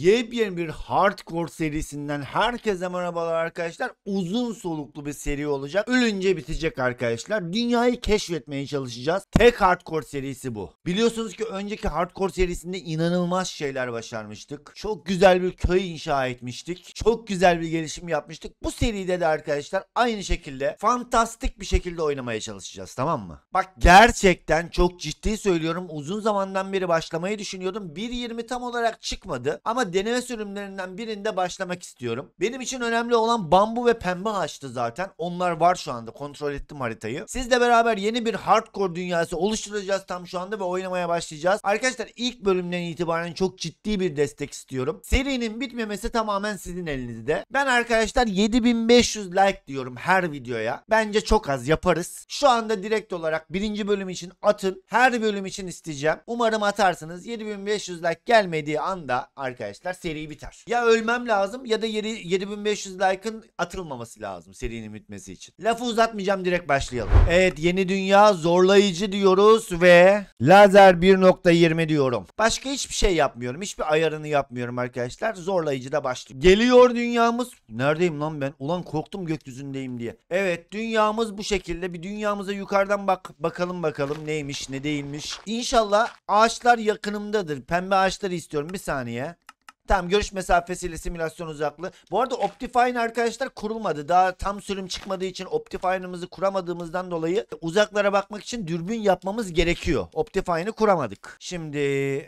Yepyeni bir Hardcore serisinden herkese merhabalar arkadaşlar. Uzun soluklu bir seri olacak. Ölünce bitecek arkadaşlar. Dünyayı keşfetmeye çalışacağız. Tek Hardcore serisi bu. Biliyorsunuz ki önceki Hardcore serisinde inanılmaz şeyler başarmıştık. Çok güzel bir köy inşa etmiştik. Çok güzel bir gelişim yapmıştık. Bu seride de arkadaşlar aynı şekilde fantastik bir şekilde oynamaya çalışacağız tamam mı? Bak gerçekten çok ciddi söylüyorum. Uzun zamandan beri başlamayı düşünüyordum. 1.20 tam olarak çıkmadı ama deneme sürümlerinden birinde başlamak istiyorum. Benim için önemli olan bambu ve pembe ağaçtı zaten. Onlar var şu anda. Kontrol ettim haritayı. Sizle beraber yeni bir hardcore dünyası oluşturacağız tam şu anda ve oynamaya başlayacağız. Arkadaşlar ilk bölümden itibaren çok ciddi bir destek istiyorum. Serinin bitmemesi tamamen sizin elinizde. Ben arkadaşlar 7500 like diyorum her videoya. Bence çok az yaparız. Şu anda direkt olarak birinci bölüm için atın. Her bölüm için isteyeceğim. Umarım atarsınız. 7500 like gelmediği anda arkadaşlar arkadaşlar seri biter. Ya ölmem lazım ya da 7500 like'ın atılmaması lazım serinin bitmesi için. Lafı uzatmayacağım direkt başlayalım. Evet yeni dünya zorlayıcı diyoruz ve lazer 1.20 diyorum. Başka hiçbir şey yapmıyorum. Hiçbir ayarını yapmıyorum arkadaşlar. Zorlayıcı da başlıyor. Geliyor dünyamız. Neredeyim lan ben? Ulan korktum gökyüzündeyim diye. Evet dünyamız bu şekilde. Bir dünyamıza yukarıdan bak bakalım bakalım neymiş ne değilmiş. İnşallah ağaçlar yakınımdadır. Pembe ağaçları istiyorum bir saniye. Tam görüş mesafesiyle simülasyon uzaklığı. Bu arada Optifine arkadaşlar kurulmadı. Daha tam sürüm çıkmadığı için Optifine'ımızı kuramadığımızdan dolayı uzaklara bakmak için dürbün yapmamız gerekiyor. Optifine'ı kuramadık. Şimdi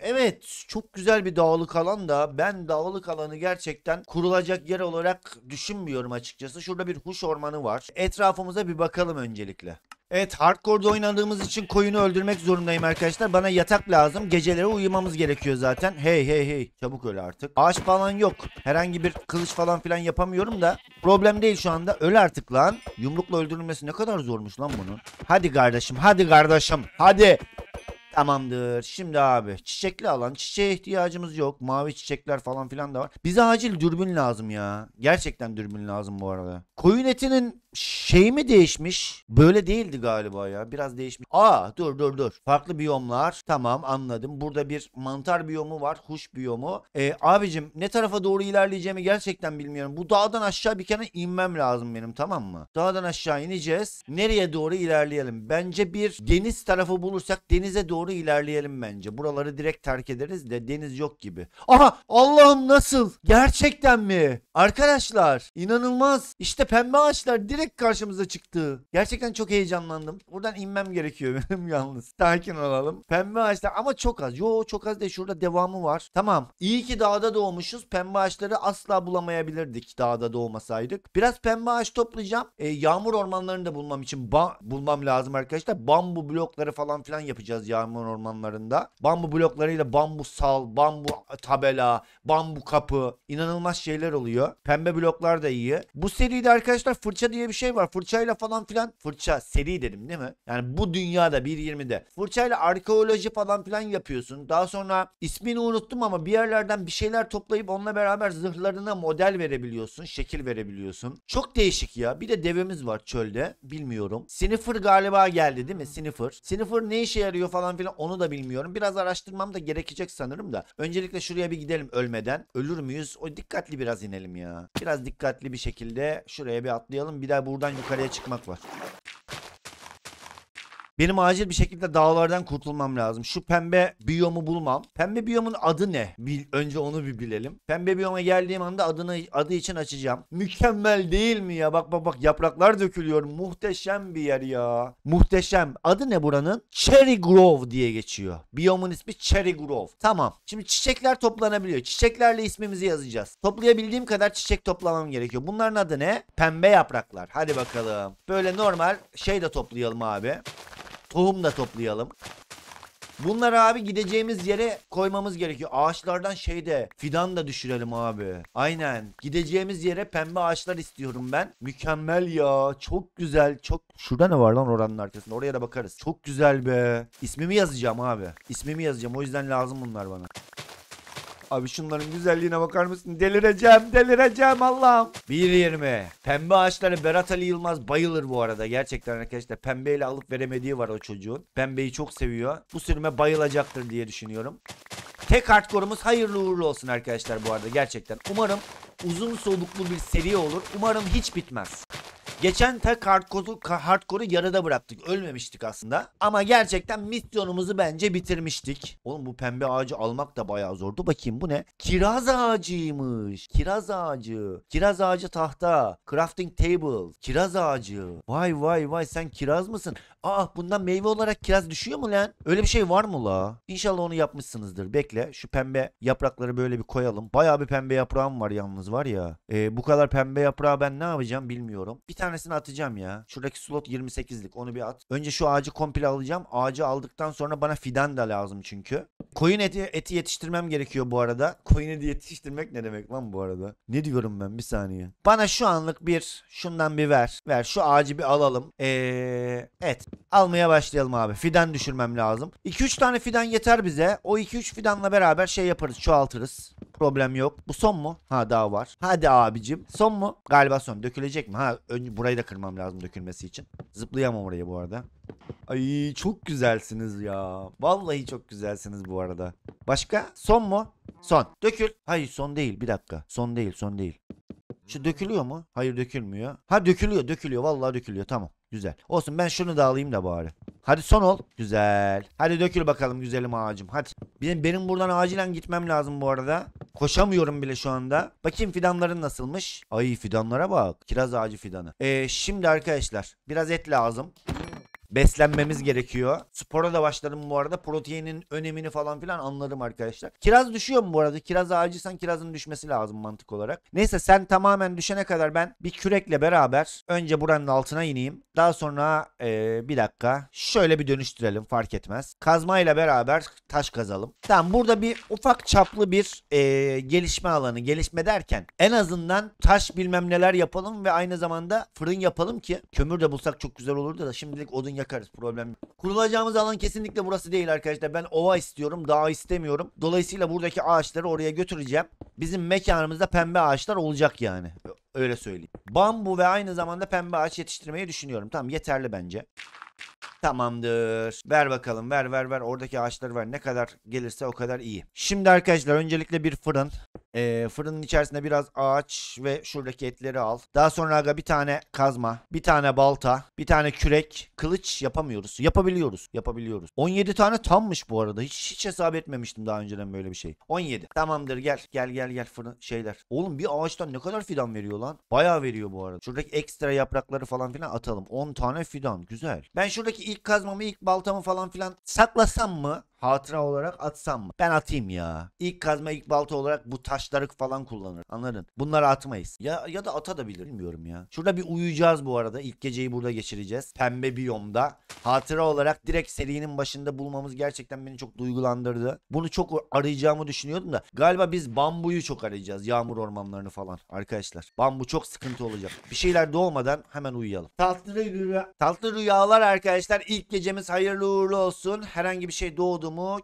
evet çok güzel bir dağlık alan da ben dağlık alanı gerçekten kurulacak yer olarak düşünmüyorum açıkçası. Şurada bir huş ormanı var. Etrafımıza bir bakalım öncelikle. Evet hardcore'da oynadığımız için koyunu öldürmek zorundayım arkadaşlar. Bana yatak lazım. Geceleri uyumamız gerekiyor zaten. Hey hey hey. Çabuk öl artık. Ağaç falan yok. Herhangi bir kılıç falan filan yapamıyorum da. Problem değil şu anda. Öl artık lan. Yumrukla öldürülmesi ne kadar zormuş lan bunun. Hadi kardeşim. Hadi kardeşim. Hadi. Tamamdır. Şimdi abi çiçekli alan. Çiçeğe ihtiyacımız yok. Mavi çiçekler falan filan da var. Bize acil dürbün lazım ya. Gerçekten dürbün lazım bu arada. Koyun etinin şey mi değişmiş? Böyle değildi galiba ya. Biraz değişmiş. Aa dur dur dur. Farklı biyomlar. Tamam anladım. Burada bir mantar biyomu var. Huş biyomu. Ee, abicim ne tarafa doğru ilerleyeceğimi gerçekten bilmiyorum. Bu dağdan aşağı bir kere inmem lazım benim tamam mı? Dağdan aşağı ineceğiz. Nereye doğru ilerleyelim? Bence bir deniz tarafı bulursak denize doğru ilerleyelim bence. Buraları direkt terk ederiz de deniz yok gibi. Aha Allah'ım nasıl? Gerçekten mi? Arkadaşlar inanılmaz. İşte pembe ağaçlar direkt tek karşımıza çıktı. Gerçekten çok heyecanlandım. Buradan inmem gerekiyor benim yalnız. Sakin olalım. Pembe ağaçlar ama çok az. Yo çok az de şurada devamı var. Tamam. İyi ki dağda doğmuşuz. Pembe ağaçları asla bulamayabilirdik dağda doğmasaydık. Biraz pembe ağaç toplayacağım. Ee, yağmur ormanlarını da bulmam için ba bulmam lazım arkadaşlar. Bambu blokları falan filan yapacağız yağmur ormanlarında. Bambu bloklarıyla bambu sal, bambu tabela, bambu kapı. inanılmaz şeyler oluyor. Pembe bloklar da iyi. Bu seride arkadaşlar fırça diye bir şey var. Fırçayla falan filan fırça seri dedim değil mi? Yani bu dünyada 1.20'de fırçayla arkeoloji falan filan yapıyorsun. Daha sonra ismini unuttum ama bir yerlerden bir şeyler toplayıp onunla beraber zırhlarına model verebiliyorsun. Şekil verebiliyorsun. Çok değişik ya. Bir de devemiz var çölde. Bilmiyorum. Sniffer galiba geldi değil mi? Sniffer. Sniffer ne işe yarıyor falan filan onu da bilmiyorum. Biraz araştırmam da gerekecek sanırım da. Öncelikle şuraya bir gidelim ölmeden. Ölür müyüz? O dikkatli biraz inelim ya. Biraz dikkatli bir şekilde şuraya bir atlayalım. Bir daha hala buradan yukarıya çıkmak var. Benim acil bir şekilde dağlardan kurtulmam lazım. Şu pembe biyomu bulmam. Pembe biyomun adı ne? Bil, önce onu bir bilelim. Pembe biyoma geldiğim anda adını adı için açacağım. Mükemmel değil mi ya? Bak bak bak yapraklar dökülüyor. Muhteşem bir yer ya. Muhteşem. Adı ne buranın? Cherry Grove diye geçiyor. Biyomun ismi Cherry Grove. Tamam. Şimdi çiçekler toplanabiliyor. Çiçeklerle ismimizi yazacağız. Toplayabildiğim kadar çiçek toplamam gerekiyor. Bunların adı ne? Pembe yapraklar. Hadi bakalım. Böyle normal şey de toplayalım abi. Tohum da toplayalım. Bunları abi gideceğimiz yere koymamız gerekiyor. Ağaçlardan şeyde fidan da düşürelim abi. Aynen. Gideceğimiz yere pembe ağaçlar istiyorum ben. Mükemmel ya. Çok güzel. Çok Şurada ne var lan oranın arkasında? Oraya da bakarız. Çok güzel be. İsmimi yazacağım abi. İsmimi yazacağım. O yüzden lazım bunlar bana. Abi şunların güzelliğine bakar mısın? Delireceğim delireceğim Allah'ım. 1.20. Pembe ağaçları Berat Ali Yılmaz bayılır bu arada. Gerçekten arkadaşlar pembeyle alıp veremediği var o çocuğun. Pembeyi çok seviyor. Bu sürüme bayılacaktır diye düşünüyorum. Tek hardcore'umuz hayırlı uğurlu olsun arkadaşlar bu arada gerçekten. Umarım uzun soluklu bir seri olur. Umarım hiç bitmez. Geçen tak hardcore'u yarıda bıraktık. Ölmemiştik aslında. Ama gerçekten misyonumuzu bence bitirmiştik. Oğlum bu pembe ağacı almak da bayağı zordu. Bakayım bu ne? Kiraz ağacıymış. Kiraz ağacı. Kiraz ağacı tahta. Crafting table. Kiraz ağacı. Vay vay vay sen kiraz mısın? Aa ah, bundan meyve olarak kiraz düşüyor mu lan? Öyle bir şey var mı la? İnşallah onu yapmışsınızdır. Bekle şu pembe yaprakları böyle bir koyalım. Baya bir pembe yaprağım var yalnız var ya. Ee, bu kadar pembe yaprağı ben ne yapacağım bilmiyorum. Bir tanesini atacağım ya. Şuradaki slot 28'lik onu bir at. Önce şu ağacı komple alacağım. Ağacı aldıktan sonra bana fidan da lazım çünkü. Koyun eti, eti yetiştirmem gerekiyor bu arada. Koyun eti yetiştirmek ne demek lan bu arada? Ne diyorum ben bir saniye. Bana şu anlık bir şundan bir ver. Ver şu ağacı bir alalım. Ee, evet almaya başlayalım abi. Fidan düşürmem lazım. 2-3 tane fidan yeter bize. O 2-3 fidanla beraber şey yaparız çoğaltırız. Problem yok. Bu son mu? Ha daha var. Hadi abicim. Son mu? Galiba son. Dökülecek mi? Ha ön, burayı da kırmam lazım dökülmesi için. Zıplayamam orayı bu arada. Ay çok güzelsiniz ya. Vallahi çok güzelsiniz bu arada. Başka? Son mu? Son. Dökül. Hayır son değil. Bir dakika. Son değil. Son değil. Şu dökülüyor mu? Hayır dökülmüyor. Ha dökülüyor dökülüyor. Vallahi dökülüyor tamam. Güzel. Olsun ben şunu da alayım da bari. Hadi son ol. Güzel. Hadi dökül bakalım güzelim ağacım. Hadi. Benim, benim buradan acilen gitmem lazım bu arada. Koşamıyorum bile şu anda. Bakayım fidanların nasılmış. Ay fidanlara bak. Kiraz ağacı fidanı. Ee, şimdi arkadaşlar biraz et lazım beslenmemiz gerekiyor. Spora da başladım bu arada. Proteinin önemini falan filan anladım arkadaşlar. Kiraz düşüyor mu bu arada? Kiraz acıysan kirazın düşmesi lazım mantık olarak. Neyse sen tamamen düşene kadar ben bir kürekle beraber önce buranın altına ineyim. Daha sonra ee, bir dakika şöyle bir dönüştürelim fark etmez. Kazmayla beraber taş kazalım. Tamam burada bir ufak çaplı bir ee, gelişme alanı. Gelişme derken en azından taş bilmem neler yapalım ve aynı zamanda fırın yapalım ki kömür de bulsak çok güzel olurdu da şimdilik odun yakarız problem Kurulacağımız alan kesinlikle burası değil arkadaşlar. Ben ova istiyorum dağ istemiyorum. Dolayısıyla buradaki ağaçları oraya götüreceğim. Bizim mekanımızda pembe ağaçlar olacak yani. Öyle söyleyeyim. Bambu ve aynı zamanda pembe ağaç yetiştirmeyi düşünüyorum. Tamam yeterli bence. Tamamdır. Ver bakalım ver ver ver oradaki ağaçları ver. Ne kadar gelirse o kadar iyi. Şimdi arkadaşlar öncelikle bir fırın. Ee, fırının içerisinde biraz ağaç ve şuradaki etleri al. Daha sonra aga bir tane kazma, bir tane balta, bir tane kürek, kılıç yapamıyoruz. Yapabiliyoruz. Yapabiliyoruz. 17 tane tammış bu arada. Hiç, hiç hesap etmemiştim daha önceden böyle bir şey. 17. Tamamdır gel. Gel gel gel fırın şeyler. Oğlum bir ağaçtan ne kadar fidan veriyor lan? Baya veriyor bu arada. Şuradaki ekstra yaprakları falan filan atalım. 10 tane fidan. Güzel. Ben şuradaki ilk ilk kazmamı, ilk baltamı falan filan saklasam mı? hatıra olarak atsam mı? Ben atayım ya. İlk kazma ilk balta olarak bu taşları falan kullanır. Anladın? Bunları atmayız. Ya ya da ata da bilir. Bilmiyorum ya. Şurada bir uyuyacağız bu arada. İlk geceyi burada geçireceğiz. Pembe biyomda. Hatıra olarak direkt serinin başında bulmamız gerçekten beni çok duygulandırdı. Bunu çok arayacağımı düşünüyordum da. Galiba biz bambuyu çok arayacağız. Yağmur ormanlarını falan arkadaşlar. Bambu çok sıkıntı olacak. Bir şeyler doğmadan hemen uyuyalım. Tatlı, rüya, tatlı rüyalar arkadaşlar. İlk gecemiz hayırlı uğurlu olsun. Herhangi bir şey doğdu mu mu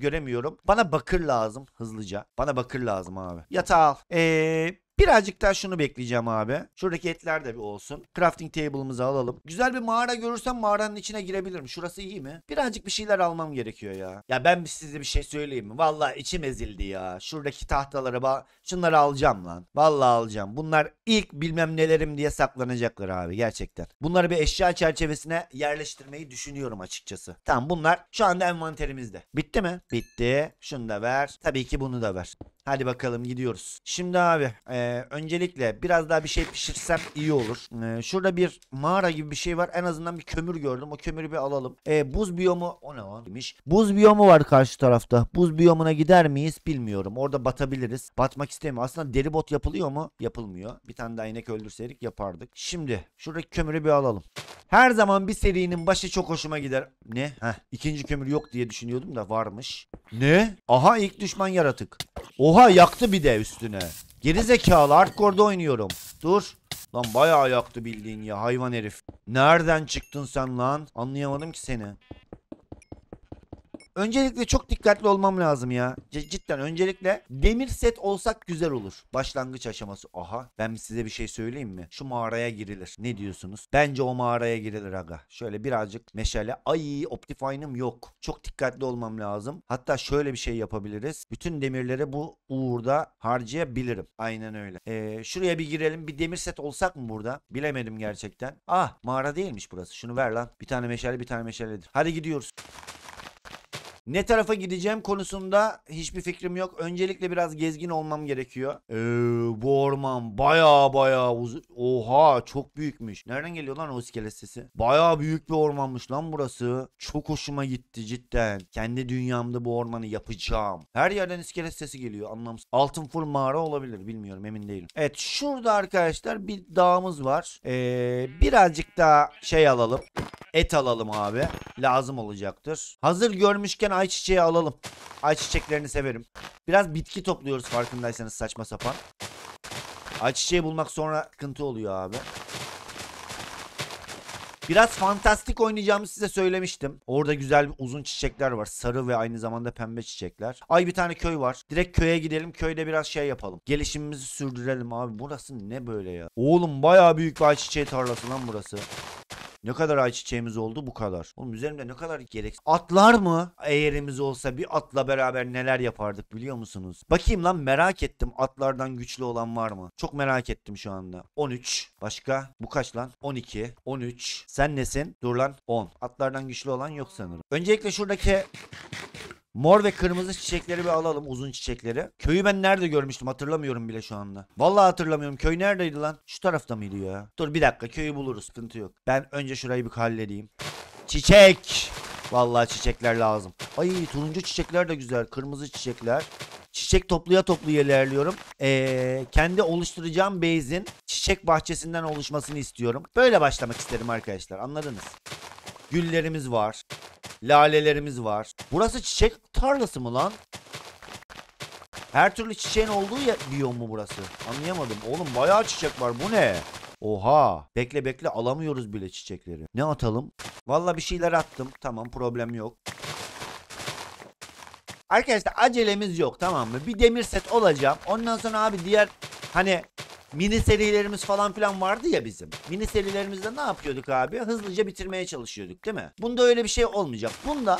göremiyorum. Bana bakır lazım hızlıca. Bana bakır lazım abi. Yatağı al. Eee Birazcık daha şunu bekleyeceğim abi. Şuradaki etler de bir olsun. Crafting table'ımızı alalım. Güzel bir mağara görürsem mağaranın içine girebilirim. Şurası iyi mi? Birazcık bir şeyler almam gerekiyor ya. Ya ben size bir şey söyleyeyim mi? Valla içim ezildi ya. Şuradaki tahtaları, bak. Şunları alacağım lan. Valla alacağım. Bunlar ilk bilmem nelerim diye saklanacaklar abi gerçekten. Bunları bir eşya çerçevesine yerleştirmeyi düşünüyorum açıkçası. Tamam bunlar şu anda envanterimizde. Bitti mi? Bitti. Şunu da ver. Tabii ki bunu da ver. Hadi bakalım gidiyoruz. Şimdi abi e, öncelikle biraz daha bir şey pişirsem iyi olur. E, şurada bir mağara gibi bir şey var. En azından bir kömür gördüm. O kömürü bir alalım. E, buz biyomu o ne lan demiş. Buz biyomu var karşı tarafta. Buz biyomuna gider miyiz bilmiyorum. Orada batabiliriz. Batmak istemiyorum. Aslında deri bot yapılıyor mu? Yapılmıyor. Bir tane daha inek öldürseydik yapardık. Şimdi şuradaki kömürü bir alalım. Her zaman bir serinin başı çok hoşuma gider. Ne? Heh. İkinci kömür yok diye düşünüyordum da varmış. Ne? Aha ilk düşman yaratık. O Oha yaktı bir de üstüne. Geri zekalı hardcore'da oynuyorum. Dur. Lan bayağı yaktı bildiğin ya hayvan herif. Nereden çıktın sen lan? Anlayamadım ki seni. Öncelikle çok dikkatli olmam lazım ya. C- cidden öncelikle demir set olsak güzel olur. Başlangıç aşaması. Aha ben size bir şey söyleyeyim mi? Şu mağaraya girilir. Ne diyorsunuz? Bence o mağaraya girilir aga. Şöyle birazcık meşale. Ay Optifine'ım yok. Çok dikkatli olmam lazım. Hatta şöyle bir şey yapabiliriz. Bütün demirleri bu uğurda harcayabilirim. Aynen öyle. Ee, şuraya bir girelim. Bir demir set olsak mı burada? Bilemedim gerçekten. Ah mağara değilmiş burası. Şunu ver lan. Bir tane meşale bir tane meşaledir. Hadi gidiyoruz. Ne tarafa gideceğim konusunda hiçbir fikrim yok. Öncelikle biraz gezgin olmam gerekiyor. Ee, bu orman baya baya uzun. Oha çok büyükmüş. Nereden geliyor lan o iskelet sesi? Baya büyük bir ormanmış lan burası. Çok hoşuma gitti cidden. Kendi dünyamda bu ormanı yapacağım. Her yerden iskelet sesi geliyor anlamsız. Altın full mağara olabilir bilmiyorum emin değilim. Evet şurada arkadaşlar bir dağımız var. Ee, birazcık daha şey alalım. Et alalım abi. Lazım olacaktır. Hazır görmüşken tane ayçiçeği alalım. Ayçiçeklerini severim. Biraz bitki topluyoruz farkındaysanız saçma sapan. Ayçiçeği bulmak sonra sıkıntı oluyor abi. Biraz fantastik oynayacağımı size söylemiştim. Orada güzel uzun çiçekler var. Sarı ve aynı zamanda pembe çiçekler. Ay bir tane köy var. Direkt köye gidelim. Köyde biraz şey yapalım. Gelişimimizi sürdürelim abi. Burası ne böyle ya? Oğlum baya büyük bir ayçiçeği tarlası lan burası. Ne kadar ayçiçeğimiz oldu bu kadar. Oğlum üzerimde ne kadar gerek. Atlar mı? Eğerimiz olsa bir atla beraber neler yapardık biliyor musunuz? Bakayım lan merak ettim atlardan güçlü olan var mı? Çok merak ettim şu anda. 13. Başka? Bu kaç lan? 12. 13. Sen nesin? Dur lan 10. Atlardan güçlü olan yok sanırım. Öncelikle şuradaki Mor ve kırmızı çiçekleri bir alalım uzun çiçekleri. Köyü ben nerede görmüştüm hatırlamıyorum bile şu anda. Vallahi hatırlamıyorum. Köy neredeydi lan? Şu tarafta mıydı ya? Dur bir dakika köyü buluruz sıkıntı yok. Ben önce şurayı bir halledeyim. Çiçek. Vallahi çiçekler lazım. Ay turuncu çiçekler de güzel. Kırmızı çiçekler. Çiçek topluya topluya ilerliyorum. Ee, kendi oluşturacağım base'in çiçek bahçesinden oluşmasını istiyorum. Böyle başlamak isterim arkadaşlar anladınız. Güllerimiz var. Lalelerimiz var. Burası çiçek tarlası mı lan? Her türlü çiçeğin olduğu yer biyom mu burası? Anlayamadım. Oğlum bayağı çiçek var. Bu ne? Oha. Bekle bekle alamıyoruz bile çiçekleri. Ne atalım? Valla bir şeyler attım. Tamam problem yok. Arkadaşlar acelemiz yok tamam mı? Bir demir set olacağım. Ondan sonra abi diğer hani mini serilerimiz falan filan vardı ya bizim. Mini serilerimizde ne yapıyorduk abi? Hızlıca bitirmeye çalışıyorduk değil mi? Bunda öyle bir şey olmayacak. Bunda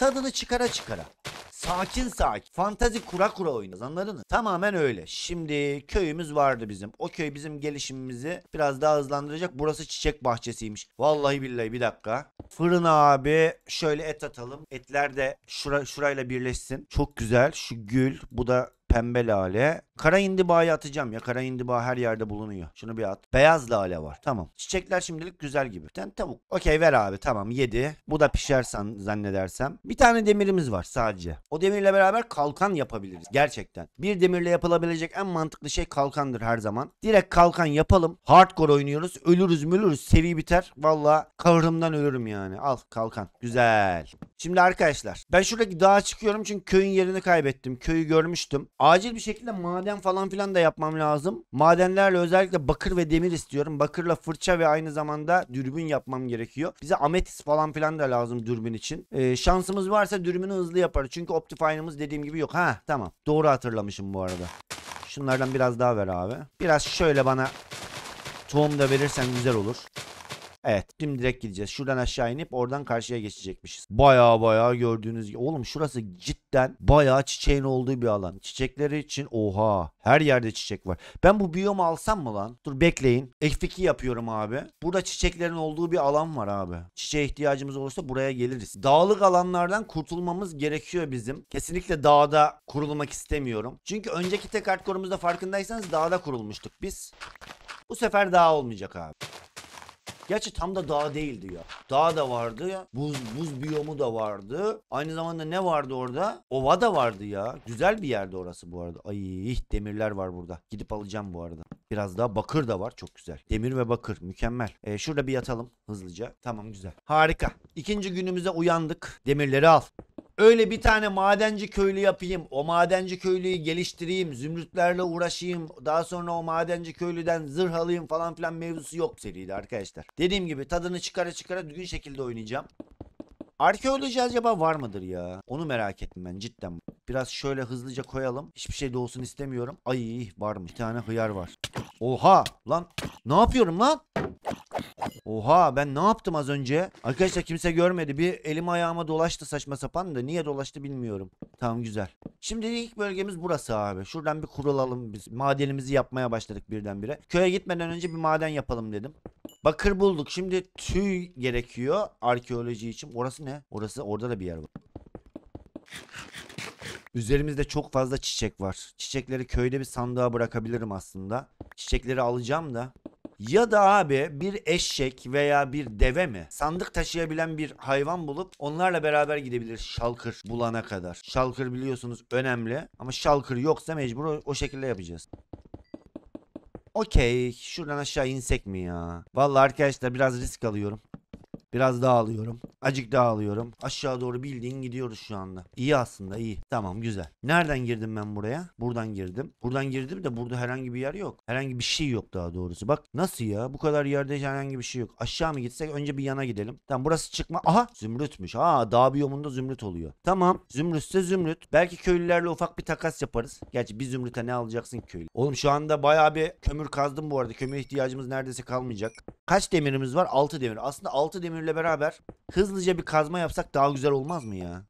tadını çıkara çıkara sakin sakin. Fantazi kura kura oynarız anladın mı? Tamamen öyle. Şimdi köyümüz vardı bizim. O köy bizim gelişimimizi biraz daha hızlandıracak. Burası çiçek bahçesiymiş. Vallahi billahi bir dakika. Fırın abi şöyle et atalım. Etler de şura, şurayla birleşsin. Çok güzel. Şu gül bu da pembe lale. Kara indibayı atacağım ya. Kara indiba her yerde bulunuyor. Şunu bir at. Beyaz lale var. Tamam. Çiçekler şimdilik güzel gibi. ten tavuk. Okey ver abi tamam yedi, Bu da pişersen zannedersem. Bir tane demirimiz var sadece. O demirle beraber kalkan yapabiliriz. Gerçekten. Bir demirle yapılabilecek en mantıklı şey kalkandır her zaman. Direkt kalkan yapalım. Hardcore oynuyoruz. Ölürüz mülürüz. Seri biter. Valla kavrımdan ölürüm yani. Al kalkan. Güzel. Şimdi arkadaşlar ben şuradaki dağa çıkıyorum çünkü köyün yerini kaybettim. Köyü görmüştüm. Acil bir şekilde maden falan filan da yapmam lazım. Madenlerle özellikle bakır ve demir istiyorum. Bakırla fırça ve aynı zamanda dürbün yapmam gerekiyor. Bize ametis falan filan da lazım dürbün için. Ee, şansımız varsa dürbünü hızlı yaparız. Çünkü Optifine'ımız dediğim gibi yok. Ha tamam. Doğru hatırlamışım bu arada. Şunlardan biraz daha ver abi. Biraz şöyle bana tohum da verirsen güzel olur. Evet. Şimdi direkt gideceğiz. Şuradan aşağı inip oradan karşıya geçecekmişiz. Baya baya gördüğünüz gibi. Oğlum şurası cidden baya çiçeğin olduğu bir alan. Çiçekleri için oha. Her yerde çiçek var. Ben bu biyomu alsam mı lan? Dur bekleyin. F2 yapıyorum abi. Burada çiçeklerin olduğu bir alan var abi. Çiçeğe ihtiyacımız olursa buraya geliriz. Dağlık alanlardan kurtulmamız gerekiyor bizim. Kesinlikle dağda kurulmak istemiyorum. Çünkü önceki tek hardcore'umuzda farkındaysanız dağda kurulmuştuk biz. Bu sefer dağ olmayacak abi. Gerçi tam da dağ değildi ya. Dağ da vardı Buz, buz biyomu da vardı. Aynı zamanda ne vardı orada? Ova da vardı ya. Güzel bir yerde orası bu arada. Ay demirler var burada. Gidip alacağım bu arada. Biraz daha bakır da var. Çok güzel. Demir ve bakır. Mükemmel. Ee, şurada bir yatalım hızlıca. Tamam güzel. Harika. İkinci günümüze uyandık. Demirleri al öyle bir tane madenci köylü yapayım. O madenci köylüyü geliştireyim. Zümrütlerle uğraşayım. Daha sonra o madenci köylüden zırh alayım falan filan mevzusu yok seride arkadaşlar. Dediğim gibi tadını çıkara çıkara düzgün şekilde oynayacağım. Arkeoloji acaba var mıdır ya? Onu merak ettim ben cidden. Biraz şöyle hızlıca koyalım. Hiçbir şey de istemiyorum. Ay var mı? Bir tane hıyar var. Oha lan. Ne yapıyorum lan? Oha ben ne yaptım az önce? Arkadaşlar kimse görmedi. Bir elim ayağıma dolaştı saçma sapan da niye dolaştı bilmiyorum. Tamam güzel. Şimdi ilk bölgemiz burası abi. Şuradan bir kurulalım biz. Madenimizi yapmaya başladık birdenbire. Köye gitmeden önce bir maden yapalım dedim. Bakır bulduk. Şimdi tüy gerekiyor arkeoloji için. Orası ne? Orası orada da bir yer var. Üzerimizde çok fazla çiçek var. Çiçekleri köyde bir sandığa bırakabilirim aslında. Çiçekleri alacağım da ya da abi bir eşek veya bir deve mi? Sandık taşıyabilen bir hayvan bulup onlarla beraber gidebilir şalkır bulana kadar. Şalkır biliyorsunuz önemli ama şalkır yoksa mecbur o, o şekilde yapacağız. Okey. Şuradan aşağı insek mi ya? Vallahi arkadaşlar biraz risk alıyorum. Biraz dağılıyorum, alıyorum. Acık daha Aşağı doğru bildiğin gidiyoruz şu anda. İyi aslında iyi. Tamam güzel. Nereden girdim ben buraya? Buradan girdim. Buradan girdim de burada herhangi bir yer yok. Herhangi bir şey yok daha doğrusu. Bak nasıl ya? Bu kadar yerde herhangi bir şey yok. Aşağı mı gitsek? Önce bir yana gidelim. Tamam burası çıkma. Aha zümrütmüş. Aa dağ biyomunda zümrüt oluyor. Tamam zümrütse zümrüt. Belki köylülerle ufak bir takas yaparız. Gerçi bir zümrüte ne alacaksın köylü? Oğlum şu anda bayağı bir kömür kazdım bu arada. Kömür ihtiyacımız neredeyse kalmayacak. Kaç demirimiz var? 6 demir. Aslında 6 demir demirle beraber hızlıca bir kazma yapsak daha güzel olmaz mı ya?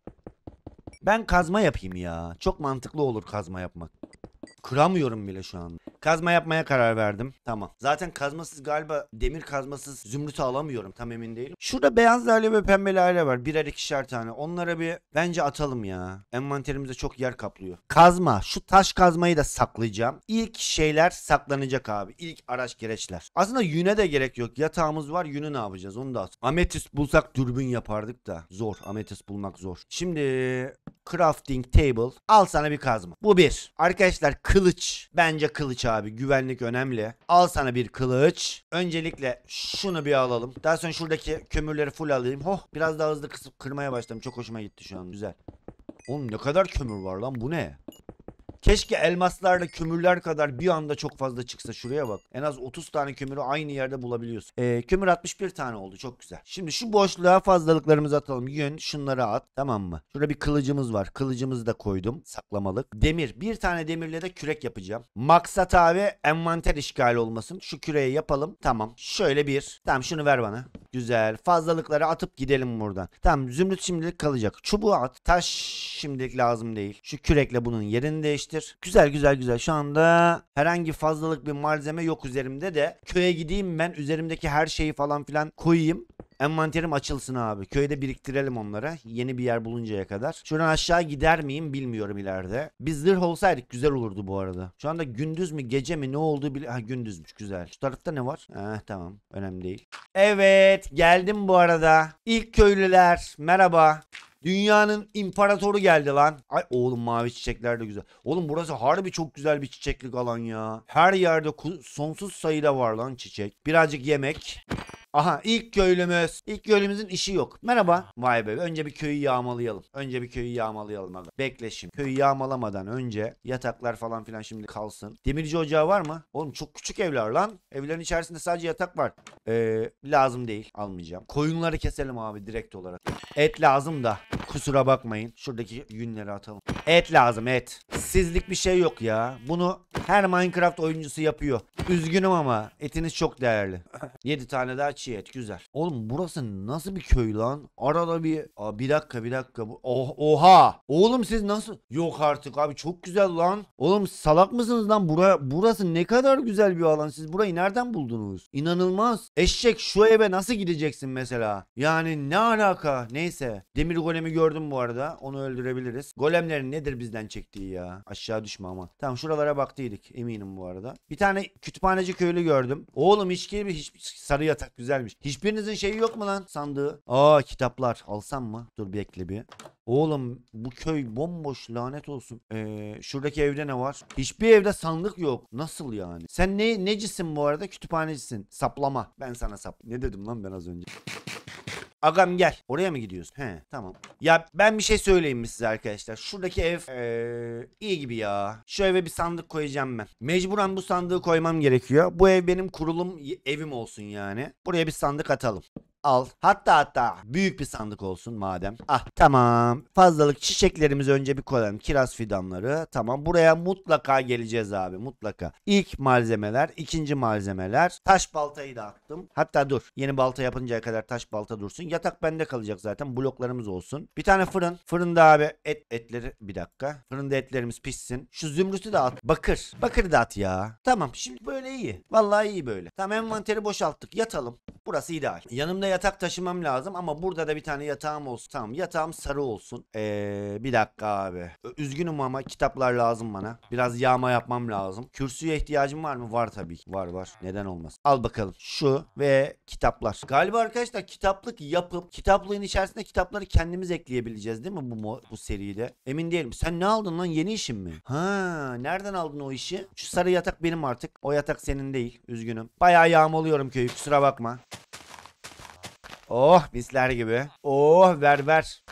Ben kazma yapayım ya. Çok mantıklı olur kazma yapmak. Kıramıyorum bile şu an. Kazma yapmaya karar verdim. Tamam. Zaten kazmasız galiba demir kazmasız zümrüt alamıyorum. Tam emin değilim. Şurada beyaz lale ve pembe lale var. Birer ikişer tane. Onlara bir bence atalım ya. Envanterimizde çok yer kaplıyor. Kazma. Şu taş kazmayı da saklayacağım. İlk şeyler saklanacak abi. İlk araç gereçler. Aslında yüne de gerek yok. Yatağımız var. Yünü ne yapacağız? Onu da at. Ametist bulsak dürbün yapardık da. Zor. Ametist bulmak zor. Şimdi crafting table. Al sana bir kazma. Bu bir. Arkadaşlar kılıç. Bence kılıç abi abi. Güvenlik önemli. Al sana bir kılıç. Öncelikle şunu bir alalım. Daha sonra şuradaki kömürleri full alayım. Hoh biraz daha hızlı kısıp kırmaya başladım. Çok hoşuma gitti şu an. Güzel. Oğlum ne kadar kömür var lan bu ne? Keşke elmaslarla kömürler kadar bir anda çok fazla çıksa. Şuraya bak. En az 30 tane kömürü aynı yerde bulabiliyorsun. Ee, kömür 61 tane oldu. Çok güzel. Şimdi şu boşluğa fazlalıklarımızı atalım. Yön şunları at. Tamam mı? Şurada bir kılıcımız var. Kılıcımızı da koydum. Saklamalık. Demir. Bir tane demirle de kürek yapacağım. Maksat abi envanter işgal olmasın. Şu küreği yapalım. Tamam. Şöyle bir. Tamam şunu ver bana. Güzel. Fazlalıkları atıp gidelim buradan. Tamam zümrüt şimdilik kalacak. Çubuğu at. Taş şimdilik lazım değil. Şu kürekle bunun yerini değiştir değiştir. Güzel güzel güzel. Şu anda herhangi fazlalık bir malzeme yok üzerimde de. Köye gideyim ben üzerimdeki her şeyi falan filan koyayım. Envanterim açılsın abi. Köyde biriktirelim onlara. Yeni bir yer buluncaya kadar. Şuradan aşağı gider miyim bilmiyorum ileride. Biz zırh olsaydık güzel olurdu bu arada. Şu anda gündüz mü gece mi ne oldu bile... Ha gündüzmüş güzel. Şu tarafta ne var? Eh tamam. Önemli değil. Evet geldim bu arada. İlk köylüler merhaba. Dünyanın imparatoru geldi lan. Ay oğlum mavi çiçekler de güzel. Oğlum burası harbi çok güzel bir çiçeklik alan ya. Her yerde sonsuz sayıda var lan çiçek. Birazcık yemek. Aha ilk köylümüz. İlk köylümüzün işi yok. Merhaba. Vay be. Önce bir köyü yağmalayalım. Önce bir köyü yağmalayalım abi. Bekle şimdi. Köyü yağmalamadan önce yataklar falan filan şimdi kalsın. Demirci ocağı var mı? Oğlum çok küçük evler lan. Evlerin içerisinde sadece yatak var. Ee, lazım değil. Almayacağım. Koyunları keselim abi direkt olarak. Et lazım da. Kusura bakmayın. Şuradaki yünleri atalım. Et lazım et. Sizlik bir şey yok ya. Bunu her Minecraft oyuncusu yapıyor. Üzgünüm ama etiniz çok değerli. 7 tane daha Haçiyet güzel. Oğlum burası nasıl bir köy lan? Arada bir Aa, bir dakika bir dakika. Oh, oha. Oğlum siz nasıl? Yok artık abi çok güzel lan. Oğlum salak mısınız lan? Bura, burası ne kadar güzel bir alan. Siz burayı nereden buldunuz? İnanılmaz. Eşek şu eve nasıl gideceksin mesela? Yani ne alaka? Neyse. Demir golemi gördüm bu arada. Onu öldürebiliriz. Golemlerin nedir bizden çektiği ya? Aşağı düşme ama. Tamam şuralara baktıydık. Eminim bu arada. Bir tane kütüphaneci köylü gördüm. Oğlum hiç gibi hiç sarı yatak güzel güzelmiş. Hiçbirinizin şeyi yok mu lan sandığı? Aa kitaplar alsam mı? Dur bekle bir. Oğlum bu köy bomboş lanet olsun. Ee, şuradaki evde ne var? Hiçbir evde sandık yok. Nasıl yani? Sen ne necisin bu arada? Kütüphanecisin. Saplama. Ben sana sap. Ne dedim lan ben az önce? Agam gel. Oraya mı gidiyorsun? He tamam. Ya ben bir şey söyleyeyim mi size arkadaşlar? Şuradaki ev ee, iyi gibi ya. Şu eve bir sandık koyacağım ben. Mecburen bu sandığı koymam gerekiyor. Bu ev benim kurulum evim olsun yani. Buraya bir sandık atalım al. Hatta hatta büyük bir sandık olsun madem. Ah tamam. Fazlalık çiçeklerimizi önce bir koyalım. Kiraz fidanları. Tamam buraya mutlaka geleceğiz abi mutlaka. İlk malzemeler, ikinci malzemeler. Taş baltayı da attım. Hatta dur. Yeni balta yapıncaya kadar taş balta dursun. Yatak bende kalacak zaten. Bloklarımız olsun. Bir tane fırın. Fırında abi et etleri bir dakika. Fırında etlerimiz pişsin. Şu zümrütü de at. Bakır. Bakır da at ya. Tamam şimdi böyle iyi. Vallahi iyi böyle. Tamam envanteri boşalttık. Yatalım. Burası ideal. Yanımda yat yatak taşımam lazım ama burada da bir tane yatağım olsun. Tamam yatağım sarı olsun. Ee, bir dakika abi. Üzgünüm ama kitaplar lazım bana. Biraz yağma yapmam lazım. Kürsüye ihtiyacım var mı? Var tabii Var var. Neden olmaz. Al bakalım. Şu ve kitaplar. Galiba arkadaşlar kitaplık yapıp kitaplığın içerisinde kitapları kendimiz ekleyebileceğiz değil mi bu bu seride? Emin değilim. Sen ne aldın lan? Yeni işin mi? Ha, nereden aldın o işi? Şu sarı yatak benim artık. O yatak senin değil. Üzgünüm. Bayağı yağmalıyorum köyü. Kusura bakma. Oh misler gibi. Oh ver ver.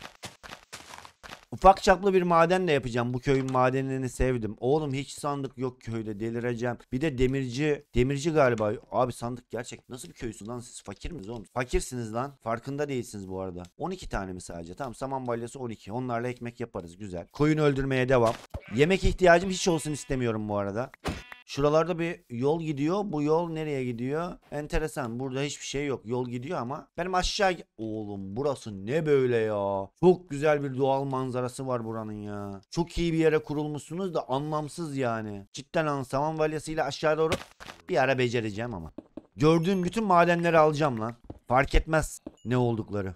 Ufak çaplı bir maden de yapacağım. Bu köyün madenlerini sevdim. Oğlum hiç sandık yok köyde delireceğim. Bir de demirci. Demirci galiba. Abi sandık gerçek. Nasıl bir köysün lan siz? Fakir misiniz oğlum? Fakirsiniz lan. Farkında değilsiniz bu arada. 12 tane mi sadece? Tamam saman balyası 12. Onlarla ekmek yaparız. Güzel. Koyun öldürmeye devam. Yemek ihtiyacım hiç olsun istemiyorum bu arada. Şuralarda bir yol gidiyor. Bu yol nereye gidiyor? Enteresan. Burada hiçbir şey yok. Yol gidiyor ama benim aşağı oğlum burası ne böyle ya? Çok güzel bir doğal manzarası var buranın ya. Çok iyi bir yere kurulmuşsunuz da anlamsız yani. Cidden an saman valyasıyla aşağı doğru bir ara becereceğim ama. Gördüğüm bütün madenleri alacağım lan. Fark etmez ne oldukları.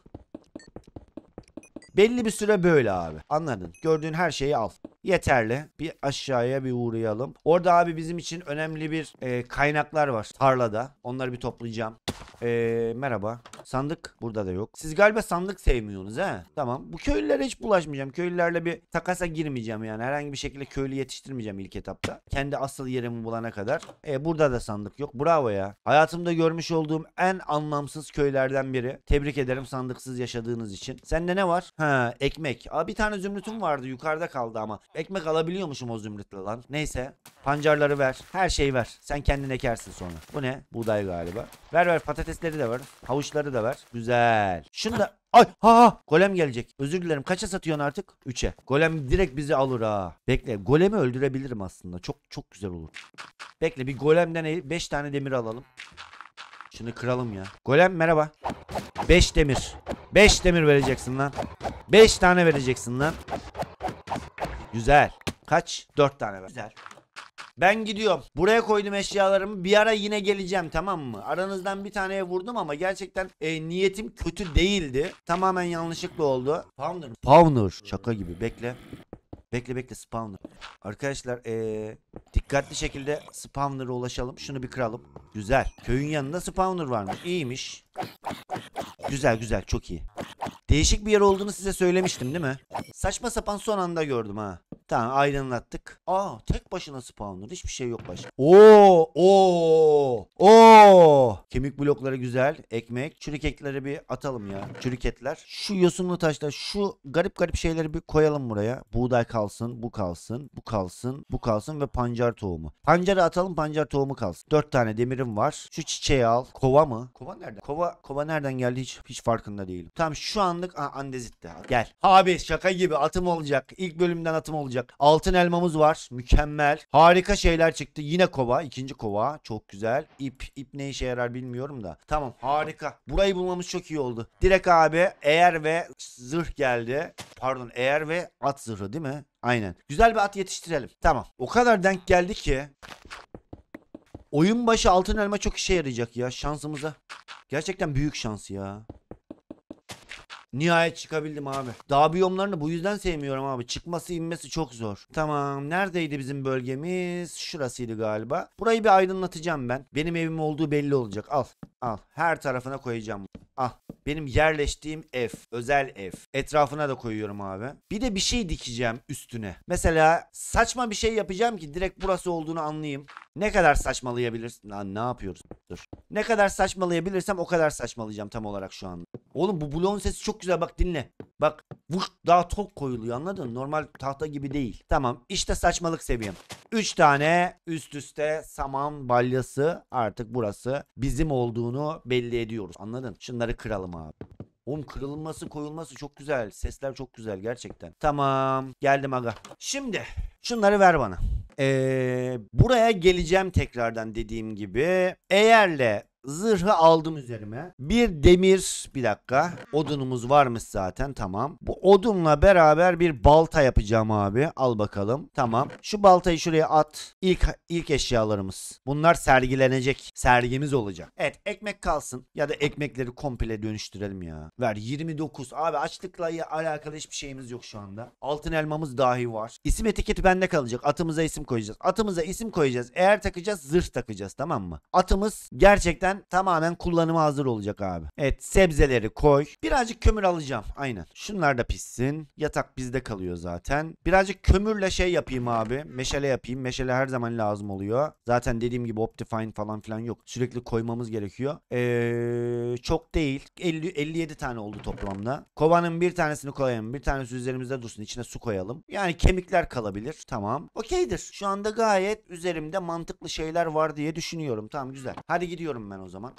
Belli bir süre böyle abi. Anladın. Gördüğün her şeyi al. Yeterli. Bir aşağıya bir uğrayalım. Orada abi bizim için önemli bir e, kaynaklar var tarlada. Onları bir toplayacağım. Ee, merhaba. Sandık burada da yok. Siz galiba sandık sevmiyorsunuz he? Tamam. Bu köylülere hiç bulaşmayacağım. Köylülerle bir takasa girmeyeceğim yani. Herhangi bir şekilde köylü yetiştirmeyeceğim ilk etapta. Kendi asıl yerimi bulana kadar. Ee, burada da sandık yok. Bravo ya. Hayatımda görmüş olduğum en anlamsız köylerden biri. Tebrik ederim sandıksız yaşadığınız için. Sende ne var? Ha ekmek. Aa, bir tane zümrütüm vardı yukarıda kaldı ama. Ekmek alabiliyormuşum o zümrütle lan. Neyse. Pancarları ver. Her şeyi ver. Sen kendin ekersin sonra. Bu ne? Buğday galiba. Ver ver ver patatesleri de ver. Havuçları da ver. Güzel. Şunu da Ay ha, ha golem gelecek. Özür dilerim. Kaça satıyorsun artık? 3'e. Golem direkt bizi alır ha. Bekle. Golemi öldürebilirim aslında. Çok çok güzel olur. Bekle bir golemden 5 tane demir alalım. Şunu kıralım ya. Golem merhaba. 5 demir. 5 demir vereceksin lan. 5 tane vereceksin lan. Güzel. Kaç? 4 tane ver. Güzel. Ben gidiyorum. Buraya koydum eşyalarımı. Bir ara yine geleceğim tamam mı? Aranızdan bir taneye vurdum ama gerçekten e, niyetim kötü değildi. Tamamen yanlışlıkla oldu. Pounder. mı? Şaka gibi. Bekle. Bekle bekle spawner. Arkadaşlar ee, dikkatli şekilde spawner'a ulaşalım. Şunu bir kıralım. Güzel. Köyün yanında spawner var mı? İyiymiş. Güzel güzel çok iyi. Değişik bir yer olduğunu size söylemiştim değil mi? Saçma sapan son anda gördüm ha. Tamam aydınlattık. Aa tek başına spawner. Hiçbir şey yok başka. Oo oo oo. Kemik blokları güzel. Ekmek. Çürük etleri bir atalım ya. Çürük etler. Şu yosunlu taşlar şu garip garip şeyleri bir koyalım buraya. Buğday kalsın. Bu kalsın. Bu kalsın. Bu kalsın ve pancar tohumu. Pancarı atalım. Pancar tohumu kalsın. Dört tane demirim var. Şu çiçeği al. Kova mı? Kova nereden? Kova kova nereden geldi hiç hiç farkında değilim. Tamam şu anlık Aa, andezitte. Gel. Abi şaka gibi atım olacak. İlk bölümden atım olacak olacak. Altın elmamız var. Mükemmel. Harika şeyler çıktı. Yine kova. ikinci kova. Çok güzel. İp. ip ne işe yarar bilmiyorum da. Tamam harika. Burayı bulmamız çok iyi oldu. Direkt abi eğer ve zırh geldi. Pardon eğer ve at zırhı değil mi? Aynen. Güzel bir at yetiştirelim. Tamam. O kadar denk geldi ki. Oyun başı altın elma çok işe yarayacak ya şansımıza. Gerçekten büyük şans ya. Nihayet çıkabildim abi. Dağ biyomlarını bu yüzden sevmiyorum abi. Çıkması inmesi çok zor. Tamam. Neredeydi bizim bölgemiz? Şurasıydı galiba. Burayı bir aydınlatacağım ben. Benim evim olduğu belli olacak. Al. Al. Her tarafına koyacağım. Ah Benim yerleştiğim ev. Özel ev. Etrafına da koyuyorum abi. Bir de bir şey dikeceğim üstüne. Mesela saçma bir şey yapacağım ki direkt burası olduğunu anlayayım. Ne kadar saçmalayabilirsin? Lan ne yapıyoruz? Dur. Ne kadar saçmalayabilirsem o kadar saçmalayacağım tam olarak şu an. Oğlum bu bloğun sesi çok çok güzel bak dinle. Bak vuş daha top koyuluyor anladın Normal tahta gibi değil. Tamam işte saçmalık seviyem. 3 tane üst üste saman balyası artık burası bizim olduğunu belli ediyoruz. Anladın? Şunları kıralım abi. Oğlum kırılması koyulması çok güzel. Sesler çok güzel gerçekten. Tamam geldim aga. Şimdi şunları ver bana. Ee, buraya geleceğim tekrardan dediğim gibi. eğer de Zırhı aldım üzerime. Bir demir bir dakika. Odunumuz varmış zaten tamam. Bu odunla beraber bir balta yapacağım abi. Al bakalım. Tamam. Şu baltayı şuraya at. İlk ilk eşyalarımız. Bunlar sergilenecek. Sergimiz olacak. Evet ekmek kalsın. Ya da ekmekleri komple dönüştürelim ya. Ver 29. Abi açlıkla alakalı hiçbir şeyimiz yok şu anda. Altın elmamız dahi var. İsim etiketi bende kalacak. Atımıza isim koyacağız. Atımıza isim koyacağız. Eğer takacağız zırh takacağız tamam mı? Atımız gerçekten zaten tamamen kullanıma hazır olacak abi. Evet sebzeleri koy. Birazcık kömür alacağım. Aynen. Şunlar da pişsin. Yatak bizde kalıyor zaten. Birazcık kömürle şey yapayım abi. Meşale yapayım. Meşale her zaman lazım oluyor. Zaten dediğim gibi Optifine falan filan yok. Sürekli koymamız gerekiyor. Ee, çok değil. 50, 57 tane oldu toplamda. Kovanın bir tanesini koyalım. Bir tanesi üzerimizde dursun. İçine su koyalım. Yani kemikler kalabilir. Tamam. Okeydir. Şu anda gayet üzerimde mantıklı şeyler var diye düşünüyorum. Tamam güzel. Hadi gidiyorum ben ben o zaman.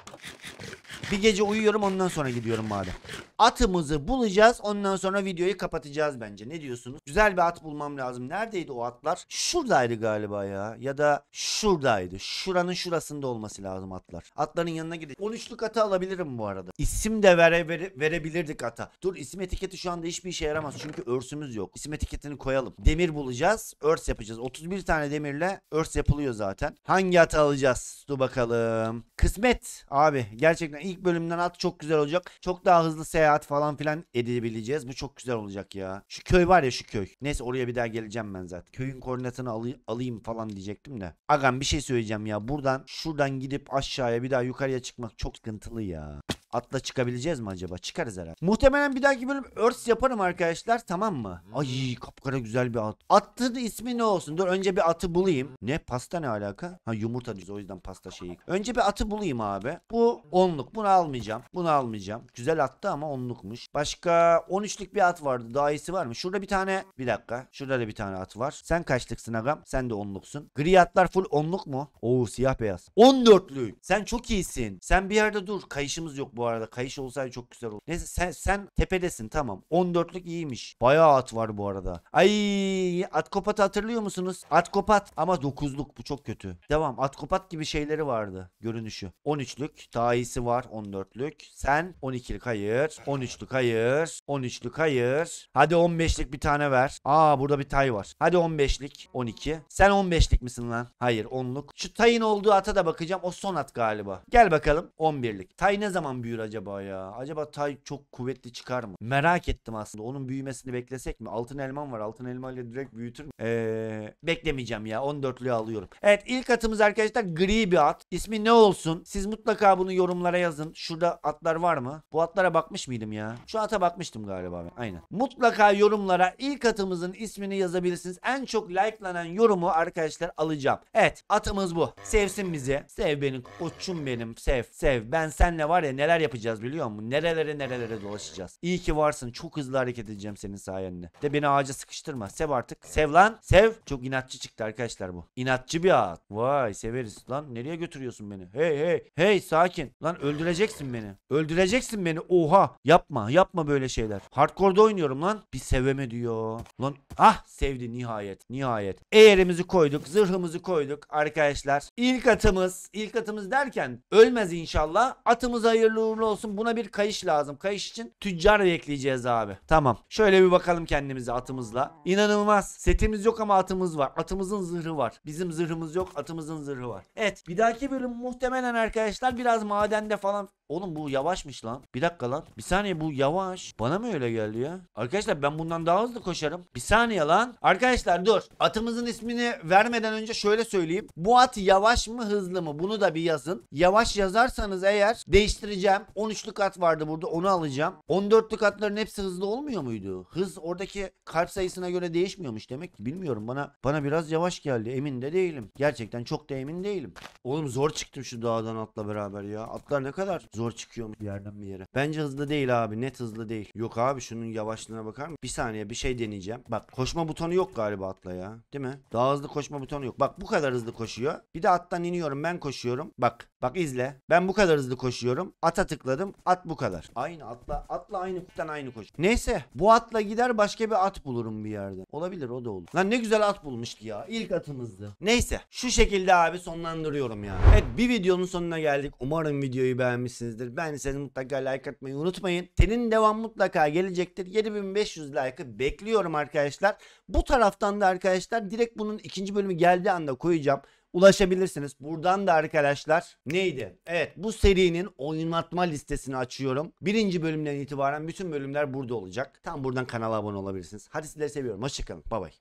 Bir gece uyuyorum ondan sonra gidiyorum madem. Atımızı bulacağız ondan sonra videoyu kapatacağız bence. Ne diyorsunuz? Güzel bir at bulmam lazım. Neredeydi o atlar? Şuradaydı galiba ya. Ya da şuradaydı. Şuranın şurasında olması lazım atlar. Atların yanına gidip 13'lük atı alabilirim bu arada. İsim de vere, vere, verebilirdik ata. Dur isim etiketi şu anda hiçbir işe yaramaz. Çünkü örsümüz yok. İsim etiketini koyalım. Demir bulacağız. Örs yapacağız. 31 tane demirle örs yapılıyor zaten. Hangi atı alacağız? Dur bakalım. Kısmet net abi. Gerçekten ilk bölümden at çok güzel olacak. Çok daha hızlı seyahat falan filan edebileceğiz. Bu çok güzel olacak ya. Şu köy var ya şu köy. Neyse oraya bir daha geleceğim ben zaten. Köyün koordinatını alay alayım falan diyecektim de. Agam bir şey söyleyeceğim ya. Buradan şuradan gidip aşağıya bir daha yukarıya çıkmak çok sıkıntılı ya. Atla çıkabileceğiz mi acaba? Çıkarız herhalde. Muhtemelen bir dahaki bölüm örs yaparım arkadaşlar tamam mı? Hmm. Ay kapkara güzel bir at. Atın ismi ne olsun? Dur önce bir atı bulayım. Ne pasta ne alaka? Ha yumurta diyoruz o yüzden pasta şeyi. Önce bir atı bulayım abi. Bu onluk. Bunu almayacağım. Bunu almayacağım. Güzel attı ama onlukmuş. Başka 13'lük bir at vardı. Daha iyisi var mı? Şurada bir tane. Bir dakika. Şurada da bir tane at var. Sen kaçlıksın agam? Sen de onluksun. Gri atlar full onluk mu? Oo siyah beyaz. 14'lük. Sen çok iyisin. Sen bir yerde dur. Kayışımız yok bu bu arada. Kayış olsaydı çok güzel olur. Neyse sen, sen tepedesin tamam. 14'lük iyiymiş. Bayağı at var bu arada. Ay at kopatı hatırlıyor musunuz? At kopat ama 9'luk bu çok kötü. Devam at kopat gibi şeyleri vardı görünüşü. 13'lük daha iyisi var 14'lük. Sen 12'lik hayır. 13'lük hayır. 13'lük hayır. Hadi 15'lik bir tane ver. Aa burada bir tay var. Hadi 15'lik 12. Sen 15'lik misin lan? Hayır 10'luk. Şu tayın olduğu ata da bakacağım. O son at galiba. Gel bakalım 11'lik. Tay ne zaman büyüyor? büyür acaba ya? Acaba Tay çok kuvvetli çıkar mı? Merak ettim aslında. Onun büyümesini beklesek mi? Altın elman var. Altın elma ile direkt büyütür mü? Ee, beklemeyeceğim ya. 14'lüğü alıyorum. Evet ilk atımız arkadaşlar gri bir at. İsmi ne olsun? Siz mutlaka bunu yorumlara yazın. Şurada atlar var mı? Bu atlara bakmış mıydım ya? Şu ata bakmıştım galiba ben. Aynen. Mutlaka yorumlara ilk atımızın ismini yazabilirsiniz. En çok likelanan yorumu arkadaşlar alacağım. Evet atımız bu. Sevsin bizi. Sev benim, koçum benim. Sev sev. Ben senle var ya neler yapacağız biliyor musun? Nerelere nerelere dolaşacağız. İyi ki varsın. Çok hızlı hareket edeceğim senin sayende. De beni ağaca sıkıştırma. Sev artık. Sev lan. Sev. Çok inatçı çıktı arkadaşlar bu. İnatçı bir ağaç. Vay severiz lan. Nereye götürüyorsun beni? Hey hey. Hey sakin. Lan öldüreceksin beni. Öldüreceksin beni. Oha. Yapma. Yapma böyle şeyler. Hardcore'da oynuyorum lan. Bir seveme diyor. Lan ah sevdi nihayet. Nihayet. Eğerimizi koyduk. Zırhımızı koyduk arkadaşlar. İlk atımız. ilk atımız derken ölmez inşallah. Atımız hayırlı uğurlu olsun. Buna bir kayış lazım. Kayış için tüccar bekleyeceğiz abi. Tamam. Şöyle bir bakalım kendimize atımızla. İnanılmaz. Setimiz yok ama atımız var. Atımızın zırhı var. Bizim zırhımız yok. Atımızın zırhı var. Evet. Bir dahaki bölüm muhtemelen arkadaşlar biraz madende falan Oğlum bu yavaşmış lan. Bir dakika lan. Bir saniye bu yavaş. Bana mı öyle geldi ya? Arkadaşlar ben bundan daha hızlı koşarım. Bir saniye lan. Arkadaşlar dur. Atımızın ismini vermeden önce şöyle söyleyeyim. Bu at yavaş mı hızlı mı? Bunu da bir yazın. Yavaş yazarsanız eğer değiştireceğim. 13'lük at vardı burada onu alacağım. 14'lük atların hepsi hızlı olmuyor muydu? Hız oradaki kalp sayısına göre değişmiyormuş demek ki. Bilmiyorum bana bana biraz yavaş geldi. Emin de değilim. Gerçekten çok da emin değilim. Oğlum zor çıktım şu dağdan atla beraber ya. Atlar ne kadar zor zor çıkıyormuş bir yerden bir yere. Bence hızlı değil abi net hızlı değil. Yok abi şunun yavaşlığına bakar mısın? Bir saniye bir şey deneyeceğim. Bak koşma butonu yok galiba atla ya. Değil mi? Daha hızlı koşma butonu yok. Bak bu kadar hızlı koşuyor. Bir de attan iniyorum ben koşuyorum. Bak bak izle. Ben bu kadar hızlı koşuyorum. Ata tıkladım. At bu kadar. Aynı atla atla aynı kuttan aynı koş. Neyse bu atla gider başka bir at bulurum bir yerde. Olabilir o da olur. Lan ne güzel at bulmuş ki ya. İlk atımızdı. Neyse şu şekilde abi sonlandırıyorum ya. Evet bir videonun sonuna geldik. Umarım videoyu beğenmişsiniz beğenmişsinizdir. Beğendiyseniz mutlaka like atmayı unutmayın. Senin devam mutlaka gelecektir. 7500 like'ı bekliyorum arkadaşlar. Bu taraftan da arkadaşlar direkt bunun ikinci bölümü geldiği anda koyacağım ulaşabilirsiniz. Buradan da arkadaşlar neydi? Evet bu serinin oynatma listesini açıyorum. Birinci bölümden itibaren bütün bölümler burada olacak. Tam buradan kanala abone olabilirsiniz. Hadi sizleri seviyorum. Hoşçakalın. Bay bay.